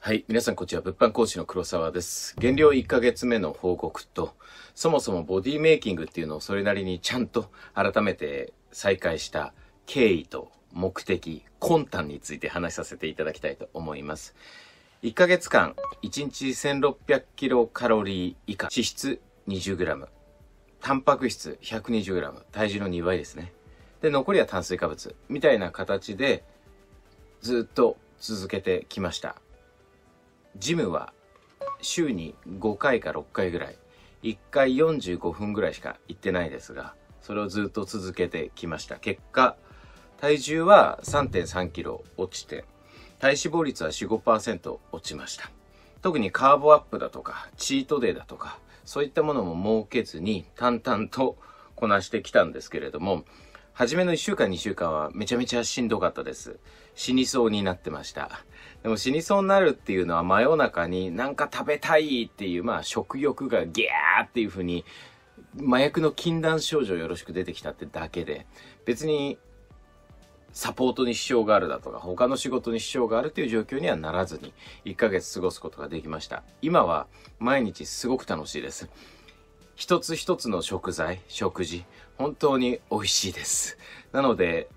はい。皆さん、こちら、物販講師の黒沢です。減量1ヶ月目の報告と、そもそもボディメイキングっていうのをそれなりにちゃんと改めて再開した経緯と目的、魂胆について話させていただきたいと思います。1ヶ月間、1日1600キロカロリー以下、脂質 20g、タンパク質 120g、体重の2倍ですね。で、残りは炭水化物、みたいな形で、ずっと続けてきました。ジムは週に5回か6回ぐらい1回45分ぐらいしか行ってないですがそれをずっと続けてきました結果体重は3 3キロ落ちて体脂肪率は45%落ちました特にカーボアップだとかチートデーだとかそういったものも設けずに淡々とこなしてきたんですけれども初めの1週間2週間はめちゃめちゃしんどかったです。死にそうになってました。でも死にそうになるっていうのは真夜中になんか食べたいっていう、まあ食欲がギャーっていう風に、麻薬の禁断症状よろしく出てきたってだけで、別にサポートに支障があるだとか、他の仕事に支障があるという状況にはならずに、1ヶ月過ごすことができました。今は毎日すごく楽しいです。一つ一つの食材、食事、本当に美味しいです。なので、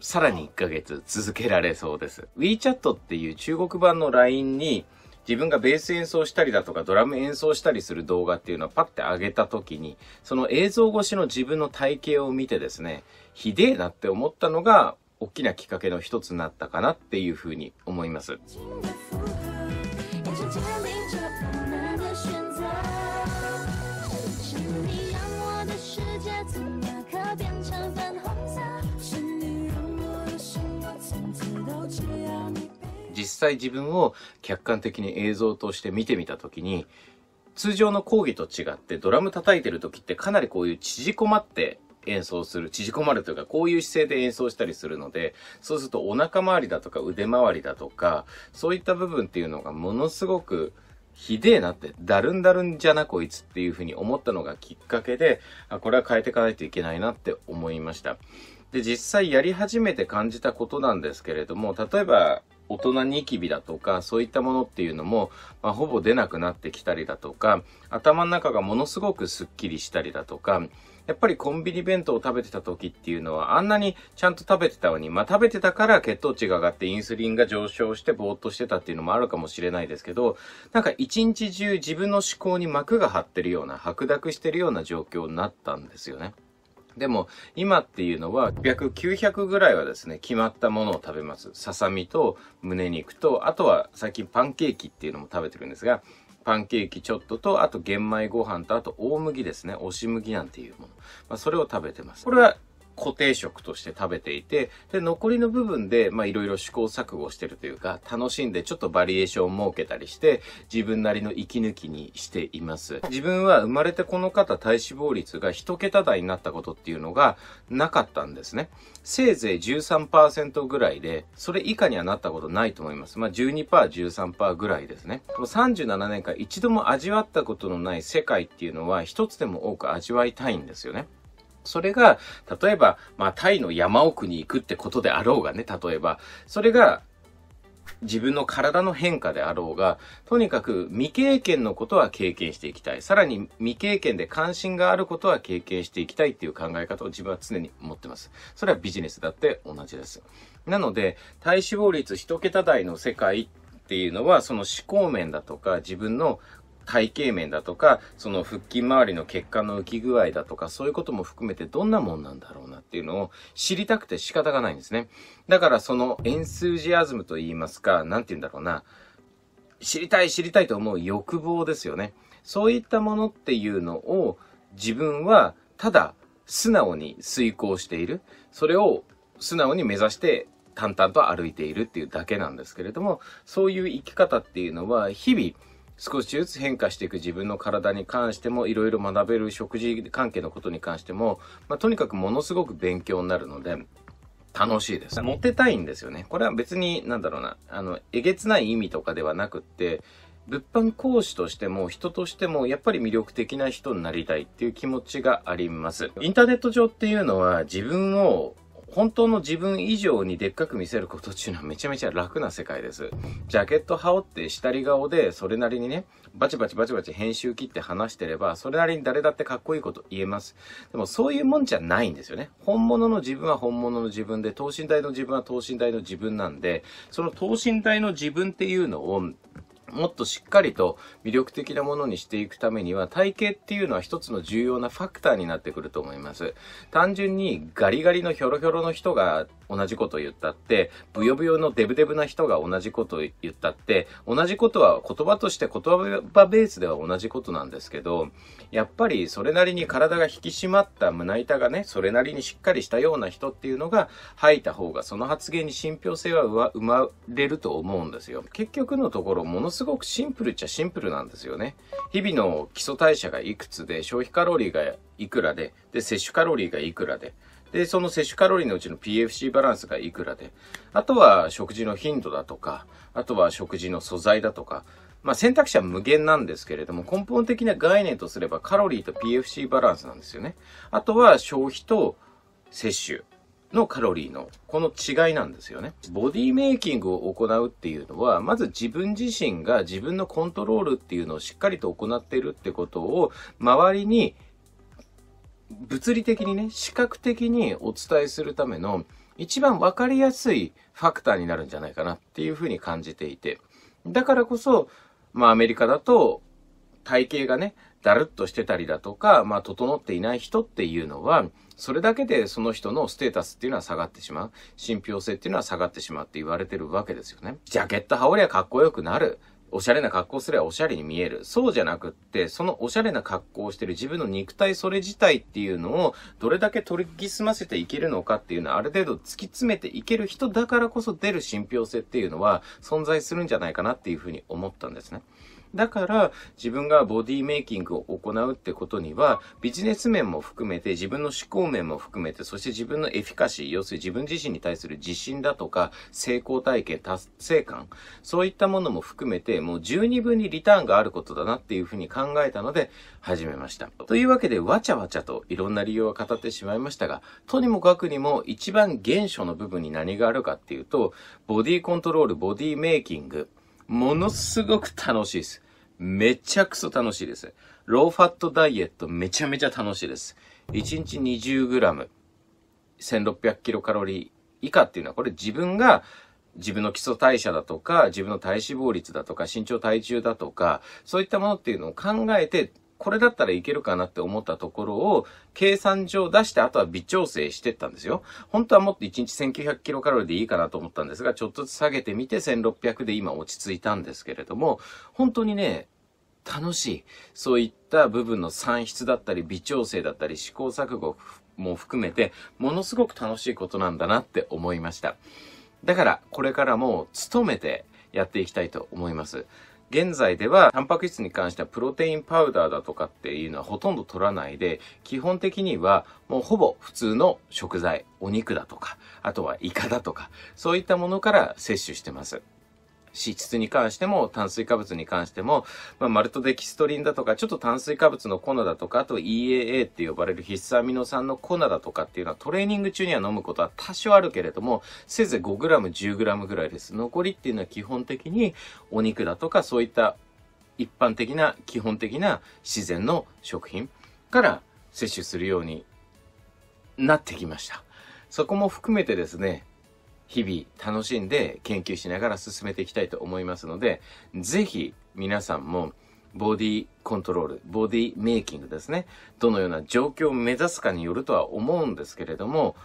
さらに1ヶ月続けられそうです。WeChat っていう中国版の LINE に自分がベース演奏したりだとかドラム演奏したりする動画っていうのをパッて上げた時に、その映像越しの自分の体型を見てですね、ひでえなって思ったのが大きなきっかけの一つになったかなっていうふうに思います。際自分を客観的に映像として見てみた時に通常の講義と違ってドラム叩いてる時ってかなりこういう縮こまって演奏する、縮こまるというか、こういう姿勢で演奏したりするので、そうするとお腹周りだとか腕周りだとか、そういった部分っていうのがものすごくひでえなって、だるんだるんじゃなこいつっていうふうに思ったのがきっかけで、あ、これは変えていかないといけないなって思いました。で、実際やり始めて感じたことなんですけれども、例えば、大人ニキビだとか、そういったものっていうのも、まあ、ほぼ出なくなってきたりだとか、頭の中がものすごくスッキリしたりだとか、やっぱりコンビニ弁当を食べてた時っていうのは、あんなにちゃんと食べてたのに、まあ食べてたから血糖値が上がってインスリンが上昇してぼーっとしてたっていうのもあるかもしれないですけど、なんか一日中自分の思考に膜が張ってるような、白濁してるような状況になったんですよね。でも、今っていうのは、約900ぐらいはですね、決まったものを食べます。ささみと、胸肉と、あとは最近パンケーキっていうのも食べてるんですが、パンケーキちょっとと、あと玄米ご飯と、あと大麦ですね。押し麦なんていうもの。まあ、それを食べてます。これは固定食として食べていて、で、残りの部分で、まあいろいろ試行錯誤してるというか、楽しんでちょっとバリエーションを設けたりして、自分なりの息抜きにしています。自分は生まれてこの方体脂肪率が1桁台になったことっていうのがなかったんですね。せいぜい13%ぐらいで、それ以下にはなったことないと思います。まあ12%、13%ぐらいですね。この37年間一度も味わったことのない世界っていうのは一つでも多く味わいたいんですよね。それが、例えば、まあ、タイの山奥に行くってことであろうがね、例えば、それが、自分の体の変化であろうが、とにかく未経験のことは経験していきたい。さらに未経験で関心があることは経験していきたいっていう考え方を自分は常に持ってます。それはビジネスだって同じです。なので、体脂肪率1桁台の世界っていうのは、その思考面だとか自分の体型面だとか、その腹筋周りの血管の浮き具合だとか、そういうことも含めてどんなもんなんだろうなっていうのを知りたくて仕方がないんですね。だからそのエンスージアズムと言いますか、なんて言うんだろうな、知りたい知りたいと思う欲望ですよね。そういったものっていうのを自分はただ素直に遂行している。それを素直に目指して淡々と歩いているっていうだけなんですけれども、そういう生き方っていうのは日々、少しずつ変化していく自分の体に関してもいろいろ学べる食事関係のことに関しても、まあ、とにかくものすごく勉強になるので楽しいです。モテたいんですよね。これは別になんだろうな、あの、えげつない意味とかではなくって、物販講師としても人としてもやっぱり魅力的な人になりたいっていう気持ちがあります。インターネット上っていうのは自分を本当の自分以上にでっかく見せることっていうのはめちゃめちゃ楽な世界です。ジャケット羽織って下り顔で、それなりにね、バチバチバチバチ編集切って話してれば、それなりに誰だってかっこいいこと言えます。でもそういうもんじゃないんですよね。本物の自分は本物の自分で、等身大の自分は等身大の自分なんで、その等身大の自分っていうのを、もっとしっかりと魅力的なものにしていくためには体型っていうのは一つの重要なファクターになってくると思います。単純にガリガリのヒョロヒョロの人が同じこと言ったって、ブヨブヨのデブデブな人が同じこと言ったって、同じことは言葉として言葉ベースでは同じことなんですけど、やっぱりそれなりに体が引き締まった胸板がね、それなりにしっかりしたような人っていうのが吐いた方が、その発言に信憑性は生まれると思うんですよ。結局のところ、ものすごくシンプルっちゃシンプルなんですよね。日々の基礎代謝がいくつで、消費カロリーがいくらで、で、摂取カロリーがいくらで、で、その摂取カロリーのうちの PFC バランスがいくらで、あとは食事の頻度だとか、あとは食事の素材だとか、まあ、選択肢は無限なんですけれども、根本的な概念とすればカロリーと PFC バランスなんですよね。あとは消費と摂取のカロリーのこの違いなんですよね。ボディメイキングを行うっていうのは、まず自分自身が自分のコントロールっていうのをしっかりと行っているってことを周りに物理的にね、視覚的にお伝えするための一番わかりやすいファクターになるんじゃないかなっていうふうに感じていて。だからこそ、まあアメリカだと体型がね、だるっとしてたりだとか、まあ整っていない人っていうのは、それだけでその人のステータスっていうのは下がってしまう。信憑性っていうのは下がってしまうって言われてるわけですよね。ジャケット羽織りはかっこよくなる。おしゃれな格好すればおしゃれに見える。そうじゃなくって、そのおしゃれな格好をしてる自分の肉体それ自体っていうのを、どれだけ取り済ませていけるのかっていうのは、ある程度突き詰めていける人だからこそ出る信憑性っていうのは存在するんじゃないかなっていうふうに思ったんですね。だから自分がボディメイキングを行うってことにはビジネス面も含めて自分の思考面も含めてそして自分のエフィカシー要するに自分自身に対する自信だとか成功体験達成感そういったものも含めてもう十二分にリターンがあることだなっていうふうに考えたので始めましたというわけでわちゃわちゃといろんな理由は語ってしまいましたがとにもかくにも一番原初の部分に何があるかっていうとボディコントロールボディメイキングものすごく楽しいです。めちゃくそ楽しいです。ローファットダイエットめちゃめちゃ楽しいです。1日 20g、1600キロカロリー以下っていうのは、これ自分が自分の基礎代謝だとか、自分の体脂肪率だとか、身長体重だとか、そういったものっていうのを考えてこれだったらいけるかなって思ったところを、計算上出して、あとは微調整してったんですよ。本当はもっと1日1900キロカロリーでいいかなと思ったんですが、ちょっとずつ下げてみて1600で今落ち着いたんですけれども、本当にね、楽しい。そういった部分の算出だったり、微調整だったり、試行錯誤も含めて、ものすごく楽しいことなんだなって思いました。だから、これからも努めてやっていきたいと思います。現在では、タンパク質に関してはプロテインパウダーだとかっていうのはほとんど取らないで、基本的にはもうほぼ普通の食材、お肉だとか、あとはイカだとか、そういったものから摂取してます。脂質に関しても、炭水化物に関しても、まあ、マルトデキストリンだとか、ちょっと炭水化物の粉だとか、あと EAA って呼ばれる必須アミノ酸の粉だとかっていうのは、トレーニング中には飲むことは多少あるけれども、せいぜい 5g、10g ぐらいです。残りっていうのは基本的にお肉だとか、そういった一般的な、基本的な自然の食品から摂取するようになってきました。そこも含めてですね、日々楽しんで研究しながら進めていきたいと思いますので、ぜひ皆さんもボディコントロール、ボディメイキングですね。どのような状況を目指すかによるとは思うんですけれども、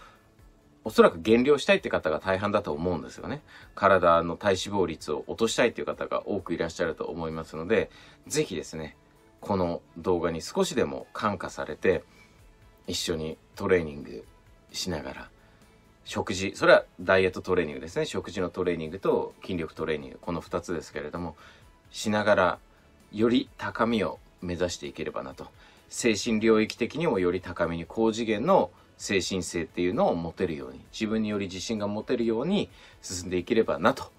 おそらく減量したいって方が大半だと思うんですよね。体の体脂肪率を落としたいっていう方が多くいらっしゃると思いますので、ぜひですね、この動画に少しでも感化されて、一緒にトレーニングしながら、食事それはダイエットトレーニングですね食事のトレーニングと筋力トレーニングこの2つですけれどもしながらより高みを目指していければなと精神領域的にもより高みに高次元の精神性っていうのを持てるように自分により自信が持てるように進んでいければなと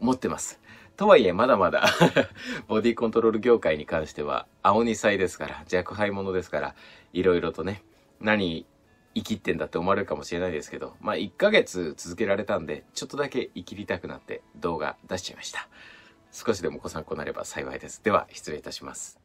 思ってます。とはいえまだまだ ボディコントロール業界に関しては青二歳ですから若輩者ですからいろいろとね何生きってんだって思われるかもしれないですけど、まあ1ヶ月続けられたんで、ちょっとだけ生きりたくなって動画出しちゃいました。少しでもご参考になれば幸いです。では、失礼いたします。